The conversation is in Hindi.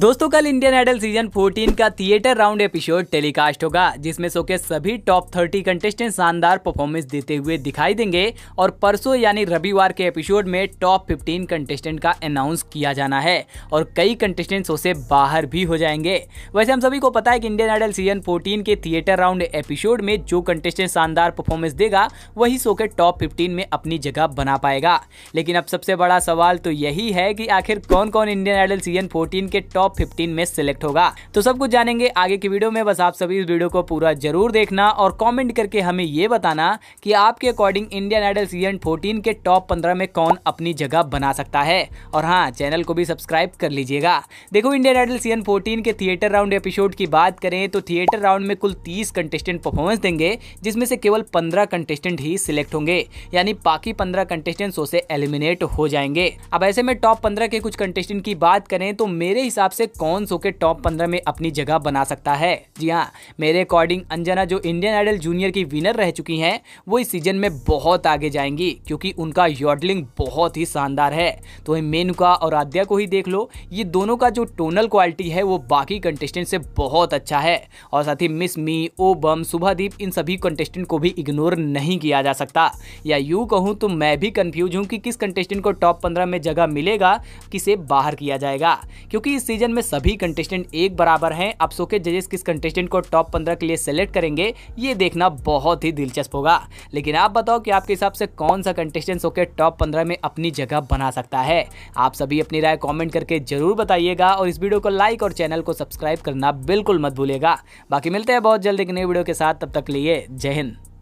दोस्तों कल इंडियन आइडल सीजन 14 का थिएटर राउंड एपिसोड टेलीकास्ट होगा जिसमें शो के सभी टॉप 30 कंटेस्टेंट शानदार परफॉर्मेंस देते हुए दिखाई देंगे और परसों यानी रविवार के एपिसोड में टॉप 15 कंटेस्टेंट का अनाउंस किया जाना है और कई कंटेस्टेंट शो से बाहर भी हो जाएंगे वैसे हम सभी को पता है कि इंडियन आइडल सीजन फोर्टीन के थिएटर राउंड एपिसोड में जो कंटेस्टेंट शानदार परफॉर्मेंस देगा वही शो के टॉप फिफ्टीन में अपनी जगह बना पाएगा लेकिन अब सबसे बड़ा सवाल तो यही है कि आखिर कौन कौन इंडियन आइडल सीजन फोर्टीन के टॉप टॉप फिफ्टीन में सिलेक्ट होगा तो सब कुछ जानेंगे आगे की वीडियो में बस आप सभी इस वीडियो को पूरा जरूर देखना और कॉमेंट करके हमें ये बताना की आपके according Indian Idol season fourteen के टॉप पंद्रह में कौन अपनी जगह बना सकता है और हाँ चैनल को भी सब्सक्राइब कर लीजिएगा देखो इंडियन आइडल सीजन फोर्टीन के थिएटर राउंड एपिसोड की बात करें तो थिएटर राउंड में कुल तीस कंटेस्टेंट परफॉर्मेंस देंगे जिसमें से केवल पंद्रह कंटेस्टेंट ही सिलेक्ट होंगे यानी बाकी पंद्रह कंटेस्टेंट शो से एलिमिनेट हो जाएंगे अब ऐसे में टॉप पंद्रह के कुछ कंटेस्टेंट की बात करें तो मेरे हिसाब से कौन सो के टॉप पंद्रह में अपनी जगह बना सकता है जी हाँ मेरे अकॉर्डिंग अंजना जो इंडियन आइडल जूनियर की विनर रह चुकी हैं वो इस सीजन में बहुत आगे जाएंगी क्योंकि उनका यॉडलिंग बहुत ही शानदार है तो मेनुका और आद्या को ही देख लो ये दोनों का जो टोनल क्वालिटी है वो बाकी कंटेस्टेंट से बहुत अच्छा है और साथ ही मिस मी ओ बम सुभादीप इन सभी कंटेस्टेंट को भी इग्नोर नहीं किया जा सकता या यू कहूँ तो मैं भी कन्फ्यूज हूँ कि किस कंटेस्टेंट को टॉप पंद्रह में जगह मिलेगा किसे बाहर किया जाएगा क्योंकि इस सीजन में सभी कंटेस्टेंट एक बराबर हैं अब सो के जजेस किस कंटेस्टेंट को टॉप पंद्रह के लिए सेलेक्ट करेंगे ये देखना बहुत ही दिलचस्प होगा लेकिन आप बताओ कि आपके हिसाब से कौन सा कंटेस्टेंट सो के टॉप पंद्रह में अपनी जगह बना सकता है आप सभी अपनी राय कॉमेंट करके जरूर बताइएगा और इस वीडियो को लाइक और चैनल को सब्सक्राइब करना बिल्कुल मत भूलेगा बाकी मिलते हैं बहुत जल्द एक नई वीडियो के साथ तब तक लिए जय हिंद